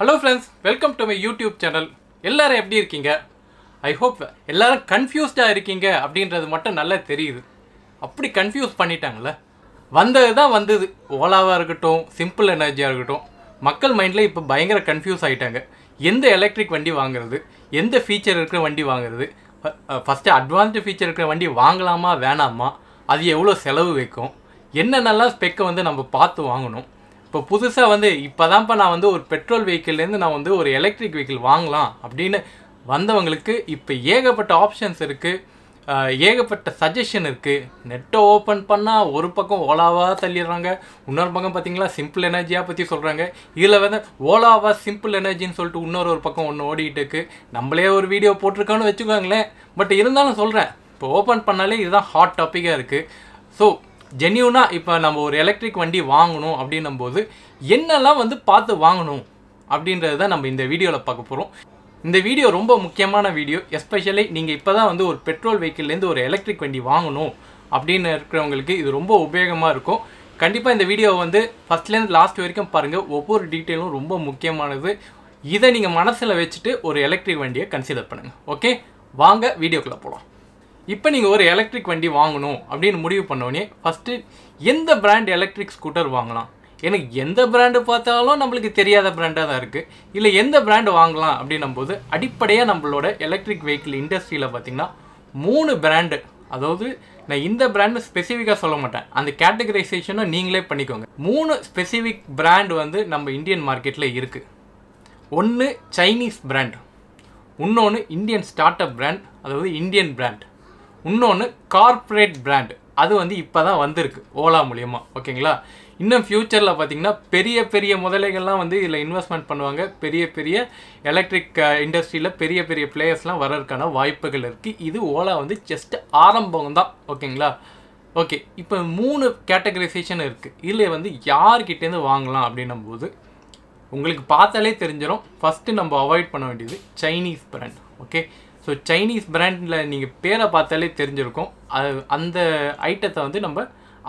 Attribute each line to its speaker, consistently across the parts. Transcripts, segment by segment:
Speaker 1: hello friends welcome to my YouTube channel எல்லோரும் எப்படி இருக்கீங்க ஐ ஹோப் எல்லாரும் கன்ஃபியூஸ்டாக இருக்கீங்க அப்படின்றது மட்டும் நல்லா தெரியுது அப்படி கன்ஃபியூஸ் பண்ணிட்டாங்களே வந்தது தான் வந்தது ஓலாவாக இருக்கட்டும் சிம்பிள் எனர்ஜியாக இருக்கட்டும் மக்கள் மைண்டில் இப்போ பயங்கர கன்ஃபியூஸ் ஆகிட்டாங்க எந்த எலக்ட்ரிக் வண்டி வாங்குறது எந்த ஃபீச்சர் இருக்கிற வண்டி வாங்குறது ஃபஸ்ட்டு அட்வான்ஸ்டு ஃபீச்சர் இருக்கிற வண்டி வாங்கலாமா வேணாமா அது எவ்வளோ செலவு வைக்கும் என்னென்னலாம் ஸ்பெக்கை வந்து நம்ம பார்த்து வாங்கணும் இப்போ புதுசாக வந்து இப்போ தான்ப்பா நான் வந்து ஒரு பெட்ரோல் வெஹிக்கிள்லேருந்து நான் வந்து ஒரு எலக்ட்ரிக் வெஹிக்கிள் வாங்கலாம் அப்படின்னு வந்தவங்களுக்கு இப்போ ஏகப்பட்ட ஆப்ஷன்ஸ் இருக்குது ஏகப்பட்ட சஜஷன் இருக்குது நெட்டை ஓப்பன் பண்ணால் ஒரு பக்கம் ஓலாவாக தள்ளிடுறாங்க இன்னொரு பக்கம் பார்த்தீங்களா சிம்பிள் எனர்ஜியாக பற்றி சொல்கிறாங்க இதில் வந்து ஓலாவாக சிம்பிள் எனர்ஜின்னு சொல்லிட்டு இன்னொரு ஒரு பக்கம் ஒன்று ஓடிக்கிட்டு இருக்குது நம்மளே ஒரு வீடியோ போட்டிருக்கோன்னு வச்சுக்கோங்களேன் பட் இருந்தாலும் சொல்கிறேன் இப்போ ஓப்பன் பண்ணாலே இதுதான் ஹாட் டாப்பிக்காக இருக்குது ஸோ ஜென்யூனாக இப்போ நம்ம ஒரு எலக்ட்ரிக் வண்டி வாங்கணும் அப்படின்னும் போது என்னெல்லாம் வந்து பார்த்து வாங்கணும் அப்படின்றது தான் நம்ம இந்த வீடியோவில் பார்க்க போகிறோம் இந்த வீடியோ ரொம்ப முக்கியமான வீடியோ எஸ்பெஷலி நீங்கள் இப்போ தான் வந்து ஒரு பெட்ரோல் வெஹிக்கிள்லேருந்து ஒரு எலக்ட்ரிக் வண்டி வாங்கணும் அப்படின்னு இருக்கிறவங்களுக்கு இது ரொம்ப உபயோகமாக இருக்கும் கண்டிப்பாக இந்த வீடியோ வந்து ஃபஸ்ட்லேருந்து லாஸ்ட் வரைக்கும் பாருங்கள் ஒவ்வொரு டீட்டெயிலும் ரொம்ப முக்கியமானது இதை நீங்கள் மனசில் வச்சுட்டு ஒரு எலக்ட்ரிக் வண்டியை கன்சிடர் பண்ணுங்கள் ஓகே வாங்க வீடியோக்குள்ளே போகலாம் இப்போ நீங்கள் ஒரு எலக்ட்ரிக் வண்டி வாங்கணும் அப்படின்னு முடிவு பண்ணோடனே ஃபஸ்ட்டு எந்த பிராண்ட் எலக்ட்ரிக் ஸ்கூட்டர் வாங்கலாம் எனக்கு எந்த பிராண்டு பார்த்தாலும் நம்மளுக்கு தெரியாத பிராண்டாக தான் இருக்குது இல்லை எந்த பிராண்டு வாங்கலாம் அப்படின்னும் போது அடிப்படையாக நம்மளோட எலக்ட்ரிக் வெஹிக்கிள் இண்டஸ்ட்ரியில் பார்த்தீங்கன்னா மூணு பிராண்டு அதாவது நான் இந்த பிராண்டு ஸ்பெசிஃபிக்காக சொல்ல மாட்டேன் அந்த கேட்டகரைசேஷனும் நீங்களே பண்ணிக்கோங்க மூணு ஸ்பெசிஃபிக் பிராண்டு வந்து நம்ம இந்தியன் மார்க்கெட்டில் இருக்குது ஒன்று சைனீஸ் பிராண்ட் இன்னொன்று இந்தியன் ஸ்டார்ட் அப் பிராண்ட் அதாவது இந்தியன் பிராண்ட் இன்னொன்று கார்ப்பரேட் பிராண்டு அது வந்து இப்போ தான் வந்திருக்கு ஓலா மூலியமாக ஓகேங்களா இன்னும் ஃப்யூச்சரில் பார்த்திங்கன்னா பெரிய பெரிய முதலைகள்லாம் வந்து இதில் இன்வெஸ்ட்மெண்ட் பண்ணுவாங்க பெரிய பெரிய எலக்ட்ரிக் இண்டஸ்ட்ரியில் பெரிய பெரிய பிளேயர்ஸ்லாம் வர்றதுக்கான வாய்ப்புகள் இருக்குது இது ஓலா வந்து ஜஸ்ட் ஆரம்பம் தான் ஓகேங்களா ஓகே இப்போ மூணு கேட்டகரைசேஷன் இருக்குது இதில் வந்து யார்கிட்டேருந்து வாங்கலாம் அப்படின்னும் போது உங்களுக்கு பார்த்தாலே தெரிஞ்சிடும் ஃபஸ்ட்டு நம்ம அவாய்ட் பண்ண வேண்டியது Chinese brand okay so Chinese பிராண்டில் நீங்கள் பேரை பார்த்தாலே தெரிஞ்சிருக்கும் அது அந்த ஐட்டத்தை வந்து நம்ம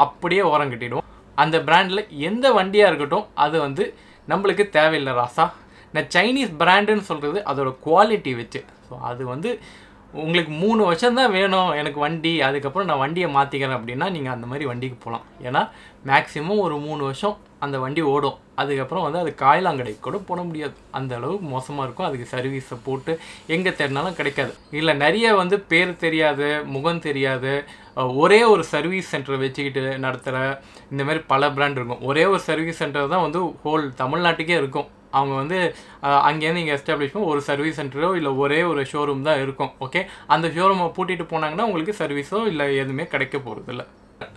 Speaker 1: அப்படியே ஓரம் கட்டிடுவோம் அந்த பிராண்டில் எந்த வண்டியாக இருக்கட்டும் அது வந்து நம்மளுக்கு தேவையில்லை ராசா நான் சைனீஸ் பிராண்டுன்னு சொல்கிறது அதோடய குவாலிட்டி வச்சு ஸோ அது வந்து உங்களுக்கு மூணு வருஷம் தான் வேணும் எனக்கு வண்டி அதுக்கப்புறம் நான் வண்டியை மாற்றிக்கிறேன் அப்படின்னா நீங்கள் அந்த மாதிரி வண்டிக்கு போகலாம் ஏன்னா மேக்ஸிமம் ஒரு மூணு வருஷம் அந்த வண்டி ஓடும் அதுக்கப்புறம் வந்து அது காயிலாங்கடை கூட போட முடியாது அந்த அளவுக்கு மோசமாக இருக்கும் அதுக்கு சர்வீஸை போட்டு எங்கே தேடினாலும் கிடைக்காது இல்லை நிறைய வந்து பேர் தெரியாது முகம் தெரியாது ஒரே ஒரு சர்வீஸ் சென்டரை வச்சுக்கிட்டு நடத்துகிற இந்த மாதிரி பல பிராண்ட் இருக்கும் ஒரே ஒரு சர்வீஸ் சென்டர் தான் வந்து ஹோல் தமிழ்நாட்டுக்கே இருக்கும் அவங்க வந்து அங்கேருந்து இங்கே பண்ண ஒரு சர்வீஸ் சென்டரோ இல்லை ஒரே ஒரு ஷோரூம் தான் இருக்கும் ஓகே அந்த ஷோரூமை பூட்டிட்டு போனாங்கன்னா உங்களுக்கு சர்வீஸோ இல்லை எதுவுமே கிடைக்க போகிறதில்ல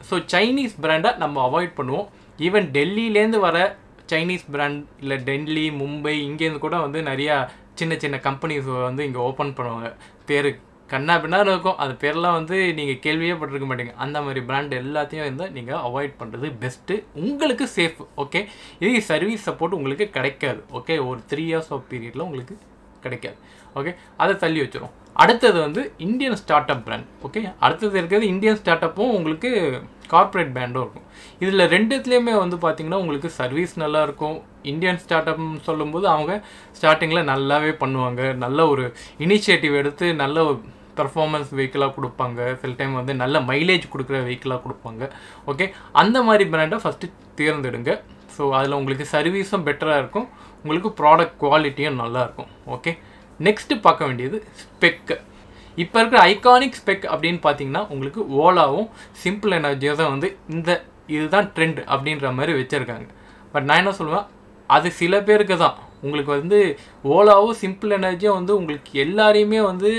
Speaker 1: ஸோ சைனீஸ் பிராண்டை நம்ம அவாய்ட் பண்ணுவோம் ஈவன் டெல்லியிலேருந்து வர சைனீஸ் பிராண்ட் இல்லை டெல்லி மும்பை இங்கேருந்து கூட வந்து நிறையா சின்ன சின்ன கம்பெனிஸ் வந்து இங்கே ஓப்பன் பண்ணுவாங்க பேருக்கு கண்ணா பின்னாலும் இருக்கும் அது பேர்லாம் வந்து நீங்கள் கேள்வியே பட்டிருக்க மாட்டீங்க அந்த மாதிரி பிராண்ட் எல்லாத்தையும் இருந்தால் நீங்கள் அவாய்ட் பண்ணுறது பெஸ்ட்டு உங்களுக்கு சேஃப் ஓகே இது சர்வீஸ் சப்போர்ட் உங்களுக்கு கிடைக்காது ஓகே ஒரு த்ரீ இயர்ஸ் ஆஃப் பீரியடில் உங்களுக்கு கிடைக்காது ஓகே அதை தள்ளி வச்சிரும் அடுத்தது வந்து Indian start up brand okay அடுத்தது இருக்கிறது இந்தியன் ஸ்டார்ட் அப்பும் உங்களுக்கு கார்ப்பரேட் பிராண்டும் இருக்கும் இதில் ரெண்டுத்துலேயுமே வந்து பார்த்திங்கன்னா உங்களுக்கு சர்வீஸ் நல்லாயிருக்கும் இந்தியன் ஸ்டார்ட் அப்னு சொல்லும்போது அவங்க ஸ்டார்டிங்கில் நல்லாவே பண்ணுவாங்க நல்ல ஒரு இனிஷியேட்டிவ் எடுத்து நல்ல பர்ஃபார்மன்ஸ் வெஹிக்கிளாக கொடுப்பாங்க சில டைம் வந்து நல்ல மைலேஜ் கொடுக்குற வெஹிக்கிளாக கொடுப்பாங்க ஓகே அந்த மாதிரி பிராண்டை ஃபஸ்ட்டு தேர்ந்தெடுங்க ஸோ அதில் உங்களுக்கு சர்வீஸும் பெட்டராக இருக்கும் உங்களுக்கு ப்ராடக்ட் குவாலிட்டியும் நல்லாயிருக்கும் ஓகே நெக்ஸ்ட்டு பார்க்க வேண்டியது ஸ்பெக்கு இப்போ இருக்கிற ஐகானிக் ஸ்பெக் அப்படின்னு பார்த்தீங்கன்னா உங்களுக்கு ஓலாவும் சிம்பிள் எனர்ஜியோ தான் வந்து இந்த இதுதான் ட்ரெண்ட் அப்படின்ற மாதிரி வச்சுருக்காங்க பட் நான் என்ன சொல்லுவேன் அது சில பேருக்கு தான் உங்களுக்கு வந்து ஓலாவும் சிம்பிள் எனர்ஜியும் வந்து உங்களுக்கு எல்லாரையுமே வந்து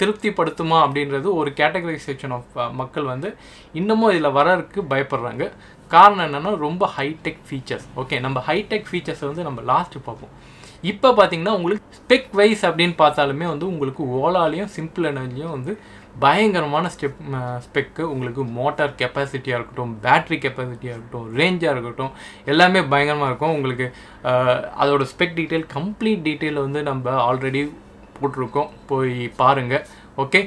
Speaker 1: திருப்திப்படுத்துமா அப்படின்றது ஒரு கேட்டகரைசேஷன் ஆஃப் மக்கள் வந்து இன்னமும் இதில் வர்றதுக்கு பயப்படுறாங்க காரணம் என்னென்னா ரொம்ப ஹைடெக் ஃபீச்சர்ஸ் ஓகே நம்ம ஹைடெக் ஃபீச்சர்ஸை வந்து நம்ம லாஸ்ட்டு பார்ப்போம் இப்போ பார்த்தீங்கன்னா உங்களுக்கு ஸ்பெக் வைஸ் அப்படின்னு பார்த்தாலுமே வந்து உங்களுக்கு ஓலாலையும் சிம்பிள் எனர்ஜியும் வந்து பயங்கரமான ஸ்டெப் ஸ்பெக்கு உங்களுக்கு மோட்டார் கெப்பாசிட்டியாக இருக்கட்டும் பேட்ரி கெப்பாசிட்டியாக இருக்கட்டும் ரேஞ்சாக இருக்கட்டும் எல்லாமே பயங்கரமாக இருக்கும் உங்களுக்கு அதோட ஸ்பெக் டீட்டெயில் கம்ப்ளீட் டீட்டெயில் வந்து நம்ம ஆல்ரெடி போட்டிருக்கோம் போய் பாருங்கள் ஓகே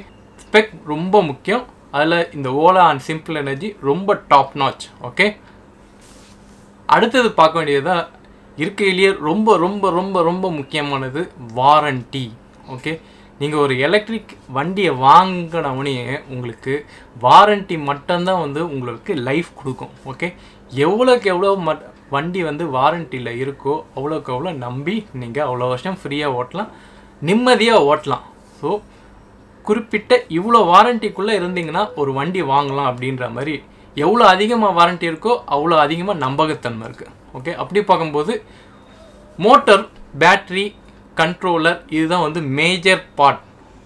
Speaker 1: ஸ்பெக் ரொம்ப முக்கியம் அதில் இந்த ஓலா அண்ட் சிம்பிள் எனர்ஜி ரொம்ப டாப் நாச் ஓகே அடுத்தது பார்க்க வேண்டியது இருக்கையிலேயே ரொம்ப ரொம்ப ரொம்ப ரொம்ப முக்கியமானது வாரண்ட்டி ஓகே நீங்கள் ஒரு எலக்ட்ரிக் வண்டியை வாங்கினவனே உங்களுக்கு வாரண்ட்டி மட்டும்தான் வந்து உங்களுக்கு லைஃப் கொடுக்கும் ஓகே எவ்வளோக்கு எவ்வளோ மட் வண்டி வந்து வாரண்டியில் இருக்கோ அவ்வளோக்கு அவ்வளோ நம்பி நீங்கள் அவ்வளோ வருஷம் ஃப்ரீயாக ஓட்டலாம் நிம்மதியாக ஓட்டலாம் ஸோ குறிப்பிட்ட இவ்வளோ வாரண்ட்டிக்குள்ளே இருந்தீங்கன்னா ஒரு வண்டி வாங்கலாம் அப்படின்ற மாதிரி எவ்வளோ அதிகமாக வாரண்ட்டி இருக்கோ அவ்வளோ அதிகமாக நம்பகத்தன்மை இருக்குது ஓகே அப்படி பார்க்கும்போது மோட்டர் பேட்ரி கண்ட்ரோலர் இதுதான் வந்து மேஜர் பார்ட்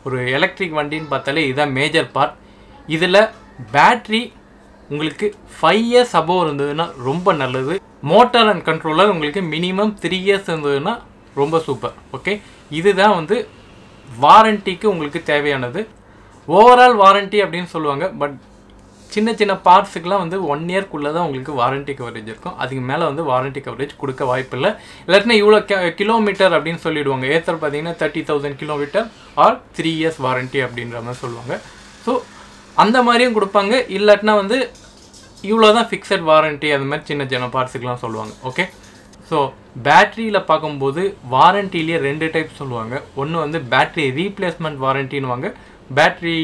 Speaker 1: ஒரு எலக்ட்ரிக் வண்டின்னு பார்த்தாலே இதுதான் மேஜர் பார்ட் இதில் பேட்ரி உங்களுக்கு ஃபைவ் இயர்ஸ் அபோவ் இருந்ததுன்னா ரொம்ப நல்லது மோட்டார் அண்ட் கண்ட்ரோலர் உங்களுக்கு மினிமம் த்ரீ இயர்ஸ் இருந்ததுன்னா ரொம்ப சூப்பர் ஓகே இதுதான் வந்து வாரண்ட்டிக்கு உங்களுக்கு தேவையானது ஓவரால் வாரண்ட்டி அப்படின்னு சொல்லுவாங்க பட் சின்ன சின்ன பார்ட்ஸுக்கெலாம் வந்து ஒன் இயர்க்குள்ளே தான் உங்களுக்கு வாரண்ட்டி கவரேஜ் இருக்கும் அதுக்கு மேலே வந்து வாரண்டி கவரேஜ் கொடுக்க வாய்ப்பு இல்லை இல்லாட்டினா இவ்வளோ கிலோமீட்டர் அப்படின்னு சொல்லிடுவாங்க ஏற்ற பார்த்தீங்கன்னா thirty thousand kilometre or three years warranty அப்படின்ற மாதிரி சொல்லுவாங்க ஸோ அந்த மாதிரியும் கொடுப்பாங்க இல்லாட்டினா வந்து இவ்வளோ தான் ஃபிக்ஸட் வாரண்ட்டி அந்த மாதிரி சின்ன சின்ன பார்ட்ஸுக்கெலாம் சொல்லுவாங்க ஓகே ஸோ பேட்டரியில் பார்க்கும்போது வாரண்டிலேயே ரெண்டு டைப் சொல்லுவாங்க ஒன்று வந்து பேட்ரி ரீப்ளேஸ்மெண்ட் வாரண்டின்னுவாங்க பேட்ரி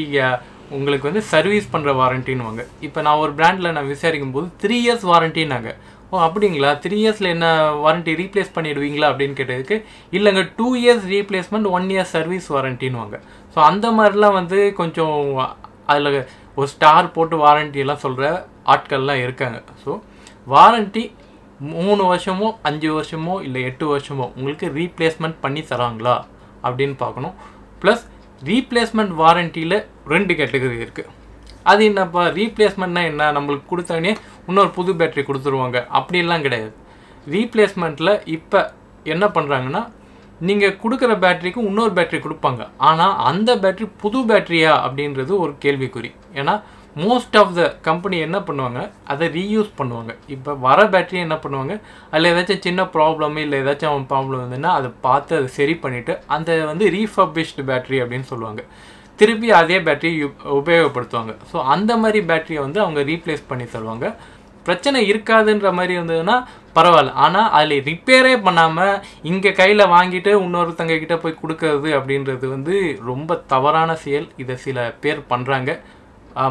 Speaker 1: உங்களுக்கு வந்து சர்வீஸ் பண்ணுற வாங்க இப்போ நான் ஒரு பிராண்டில் நான் விசாரிக்கும் போது த்ரீ இயர்ஸ் வாரண்டின்னாங்க ஓ அப்படிங்களா த்ரீ இயர்ஸில் என்ன வாரண்ட்டி ரீப்ளேஸ் பண்ணிடுவீங்களா அப்படின்னு கேட்டதுக்கு இல்லைங்க two years replacement one year service வாரண்டின்னுவாங்க ஸோ அந்த மாதிரிலாம் வந்து கொஞ்சம் அதில் ஒரு ஸ்டார் போட்டு வாரண்டியெல்லாம் சொல்கிற ஆட்கள்லாம் இருக்காங்க ஸோ வாரண்ட்டி மூணு வருஷமோ அஞ்சு வருஷமோ இல்லை எட்டு வருஷமோ உங்களுக்கு ரீப்ளேஸ்மெண்ட் பண்ணி தராங்களா அப்படின்னு பார்க்கணும் ப்ளஸ் ரீப்ளேஸ்மெண்ட் வாரண்டியில் ரெண்டு கேட்டகரி இருக்குது அது என்னப்பா ரீப்ளேஸ்மெண்ட்னா என்ன நம்மளுக்கு கொடுத்தவனே இன்னொரு புது பேட்டரி கொடுத்துருவாங்க அப்படிலாம் கிடையாது ரீப்ளேஸ்மெண்ட்டில் இப்போ என்ன பண்ணுறாங்கன்னா நீங்கள் கொடுக்குற பேட்ரிக்கும் இன்னொரு பேட்டரி கொடுப்பாங்க ஆனால் அந்த பேட்டரி புது பேட்டரியா அப்படின்றது ஒரு கேள்விக்குறி ஏன்னா மோஸ்ட் ஆஃப் த கம்பெனி என்ன பண்ணுவாங்க அதை ரீயூஸ் பண்ணுவாங்க இப்போ வர பேட்டரி என்ன பண்ணுவாங்க அதில் ஏதாச்சும் சின்ன ப்ராப்ளம் இல்லை ஏதாச்சும் ப்ராப்ளம் வந்துன்னா அதை பார்த்து அதை சரி பண்ணிவிட்டு அந்த வந்து ரீஃபப்ளிஷ்டு பேட்டரி அப்படின்னு சொல்லுவாங்க திருப்பி அதே பேட்டரியை உபயோகப்படுத்துவாங்க ஸோ அந்த மாதிரி பேட்டரியை வந்து அவங்க ரீப்ளேஸ் பண்ணி தருவாங்க பிரச்சனை இருக்காதுன்ற மாதிரி இருந்ததுன்னா பரவாயில்ல ஆனால் அதில் ரிப்பேரே பண்ணாமல் இங்கே கையில் வாங்கிட்டு இன்னொருத்தங்க கிட்டே போய் கொடுக்கறது அப்படின்றது வந்து ரொம்ப தவறான செயல் இதை சில பேர் பண்ணுறாங்க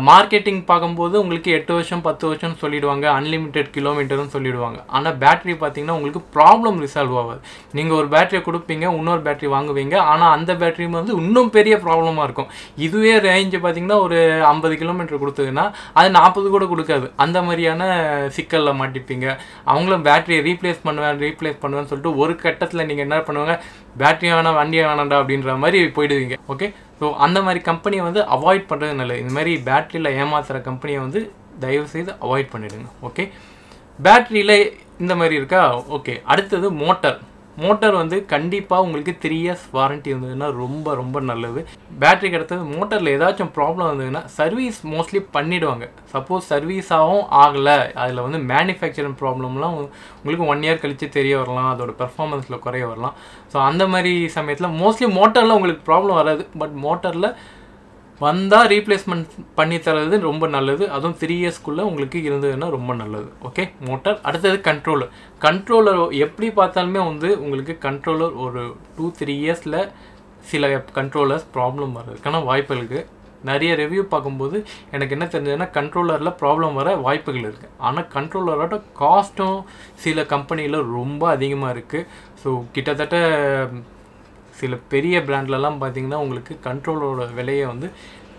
Speaker 1: மார்க்கெட்டிங் பார்க்கும்போது உங்களுக்கு எட்டு வருஷம் பத்து வருஷம் சொல்லிடுவாங்க அன்லிமிட்டெட் கிலோமீட்டர்னு சொல்லிடுவாங்க ஆனால் பேட்ரி பார்த்தீங்கன்னா உங்களுக்கு ப்ராப்ளம் ரிசால்வ் ஆகாது நீங்கள் ஒரு பேட்டரியை கொடுப்பீங்க இன்னொரு பேட்ரி வாங்குவீங்க ஆனால் அந்த பேட்ரி வந்து இன்னும் பெரிய ப்ராப்ளமாக இருக்கும் இதுவே ரேஞ்சு பார்த்தீங்கன்னா ஒரு ஐம்பது கிலோமீட்டர் கொடுத்ததுன்னா அது நாற்பது கூட கொடுக்காது அந்த மாதிரியான சிக்கலில் மாட்டிப்பீங்க அவங்களும் பேட்டரியை ரீப்ளேஸ் பண்ணுவேன் ரீப்ளேஸ் பண்ணுவேன்னு சொல்லிட்டு ஒரு கட்டத்தில் நீங்கள் என்ன பண்ணுவாங்க பேட்டரி வேணாம் வண்டியை வேணாண்டா அப்படின்ற மாதிரி போயிடுவீங்க ஓகே ஸோ அந்த மாதிரி கம்பெனியை வந்து அவாய்ட் பண்ணுறது நல்லது இந்த மாதிரி பேட்டரியில் ஏமாத்துகிற கம்பெனியை வந்து தயவுசெய்து அவாய்ட் பண்ணிவிடுங்க ஓகே பேட்டரியில் இந்த மாதிரி இருக்கா ஓகே அடுத்தது மோட்டர் மோட்டர் வந்து கண்டிப்பாக உங்களுக்கு த்ரீ இயர்ஸ் வாரண்ட்டி இருந்ததுன்னா ரொம்ப ரொம்ப நல்லது பேட்டரிக்கு அடுத்தது மோட்டரில் ஏதாச்சும் ப்ராப்ளம் இருந்ததுன்னா சர்வீஸ் மோஸ்ட்லி பண்ணிவிடுவாங்க சப்போஸ் சர்வீஸாகவும் ஆகலை அதில் வந்து மேனுஃபேக்சரிங் ப்ராப்ளம்லாம் உங்களுக்கு ஒன் இயர் கழித்து தெரிய வரலாம் அதோட பெர்ஃபார்மன்ஸில் குறைய வரலாம் ஸோ அந்த மாதிரி சமயத்தில் மோஸ்ட்லி மோட்டரில் உங்களுக்கு ப்ராப்ளம் வராது பட் மோட்டரில் வந்தால் ரீப்ளேஸ்மெண்ட் பண்ணி தரது ரொம்ப நல்லது அதுவும் த்ரீ இயர்ஸ்க்குள்ளே உங்களுக்கு இருந்ததுன்னா ரொம்ப நல்லது ஓகே மோட்டார் அடுத்தது கண்ட்ரோலர் கண்ட்ரோலர் எப்படி பார்த்தாலுமே வந்து உங்களுக்கு கண்ட்ரோலர் ஒரு டூ த்ரீ இயர்ஸில் சில கண்ட்ரோலர்ஸ் ப்ராப்ளம் வர்றதுக்கான வாய்ப்புகளுக்கு நிறைய ரிவ்யூ பார்க்கும்போது எனக்கு என்ன தெரிஞ்சதுன்னா கண்ட்ரோலரில் ப்ராப்ளம் வர வாய்ப்புகள் இருக்குது ஆனால் கண்ட்ரோலரோட காஸ்ட்டும் சில கம்பெனியில் ரொம்ப அதிகமாக இருக்குது ஸோ கிட்டத்தட்ட சில பெரிய பிராண்ட்லலாம் பார்த்திங்கன்னா உங்களுக்கு கண்ட்ரோலோட விலையை வந்து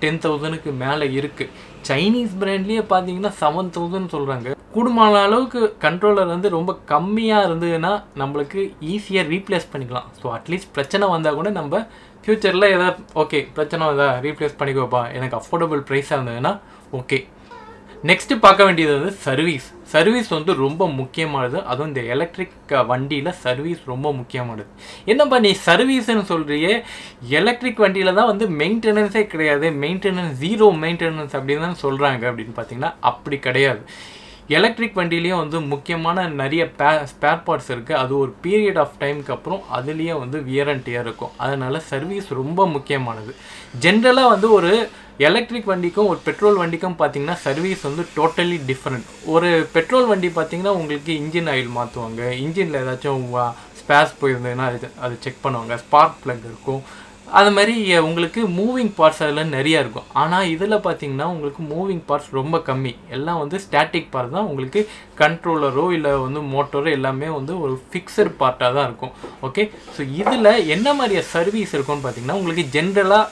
Speaker 1: டென் தௌசண்ட்க்கு மேலே இருக்குது சைனீஸ் பிராண்ட்லேயே பார்த்தீங்கன்னா செவன் தௌசண்ட் சொல்கிறாங்க கூடுமான அளவுக்கு கண்ட்ரோலர் வந்து ரொம்ப கம்மியாக இருந்ததுன்னா நம்மளுக்கு ஈஸியாக ரீப்ளேஸ் பண்ணிக்கலாம் ஸோ அட்லீஸ்ட் பிரச்சனை வந்தால் கூட நம்ம ஃப்யூச்சரில் எதாவது ஓகே பிரச்சனை எதாவது ரீப்ளேஸ் பண்ணிக்கோப்பா எனக்கு அஃபோர்டபுள் ப்ரைஸாக இருந்ததுன்னா ஓகே நெக்ஸ்ட்டு பார்க்க வேண்டியது வந்து சர்வீஸ் சர்வீஸ் வந்து ரொம்ப முக்கியமானது அதுவும் இந்த எலக்ட்ரிக் வண்டியில் சர்வீஸ் ரொம்ப முக்கியமானது என்னப்பா நீ சர்வீஸ்ன்னு சொல்கிறியே எலக்ட்ரிக் வண்டியில் தான் வந்து மெயின்டெனன்ஸே கிடையாது மெயின்டெனன்ஸ் ஜீரோ மெயின்டெனன்ஸ் அப்படின்னு தான் சொல்கிறாங்க அப்படின்னு பார்த்தீங்கன்னா அப்படி கிடையாது எலக்ட்ரிக் வண்டிலேயும் வந்து முக்கியமான நிறைய பே ஸ்பேர் பார்ட்ஸ் இருக்குது அது ஒரு பீரியட் ஆஃப் டைமுக்கு அப்புறம் அதுலேயே வந்து வியரண்டியாக இருக்கும் அதனால் சர்வீஸ் ரொம்ப முக்கியமானது ஜென்ரலாக வந்து ஒரு எலக்ட்ரிக் வண்டிக்கும் ஒரு பெட்ரோல் வண்டிக்கும் பார்த்தீங்கன்னா சர்வீஸ் வந்து டோட்டலி டிஃப்ரெண்ட் ஒரு பெட்ரோல் வண்டி பார்த்தீங்கன்னா உங்களுக்கு இன்ஜின் ஆயில் மாற்றுவாங்க இன்ஜினில் ஏதாச்சும் ஸ்பேஸ் போயிருந்ததுன்னா அது அது செக் பண்ணுவாங்க ஸ்பார்க் ப்ளக் இருக்கும் அது மாதிரி உங்களுக்கு மூவிங் பார்ட்ஸ் அதில் நிறையா இருக்கும் ஆனால் இதில் பார்த்தீங்கன்னா உங்களுக்கு மூவிங் பார்ட்ஸ் ரொம்ப கம்மி எல்லாம் வந்து ஸ்டாட்டிக் பார்ட் தான் உங்களுக்கு கண்ட்ரோலரோ இல்லை வந்து மோட்டரோ எல்லாமே வந்து ஒரு ஃபிக்ஸர் பார்ட்டாக தான் இருக்கும் ஓகே ஸோ இதில் என்ன மாதிரியான சர்வீஸ் இருக்கும்னு பார்த்தீங்கன்னா உங்களுக்கு ஜென்ரலாக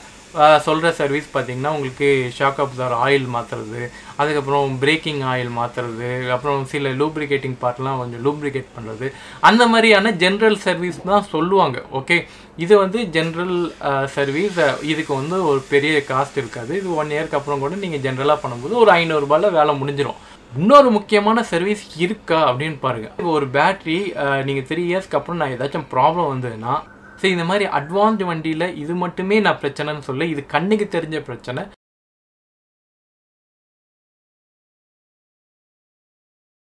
Speaker 1: சொல்கிற சர்வீஸ் பார்த்திங்கன்னா உங்களுக்கு ஷாக் அப்சார் ஆயில் மாற்றுறது அதுக்கப்புறம் பிரேக்கிங் ஆயில் மாற்றுறது அப்புறம் சில லூப்ரிகேட்டிங் பார்ட்லாம் கொஞ்சம் லூப்ரிகேட் பண்ணுறது அந்த மாதிரியான ஜென்ரல் சர்வீஸ் தான் சொல்லுவாங்க ஓகே இது வந்து ஜென்ரல் சர்வீஸ் இதுக்கு வந்து ஒரு பெரிய காஸ்ட் இருக்காது இது ஒன் இயர்க்கு அப்புறம் கூட நீங்கள் ஜென்ரலாக பண்ணும்போது ஒரு ஐநூறுரூபாயில் வேலை முடிஞ்சிடும் இன்னொரு முக்கியமான சர்வீஸ் இருக்கா அப்படின்னு பாருங்கள் ஒரு பேட்ரி நீங்கள் த்ரீ இயர்ஸ்க்கு அப்புறம் நான் ஏதாச்சும் ப்ராப்ளம் வந்ததுன்னா ஸோ இந்த மாதிரி அட்வான்ஸ்டு வண்டியில் இது மட்டுமே நான் பிரச்சனைன்னு சொல்ல இது கண்ணுக்கு தெரிஞ்ச பிரச்சனை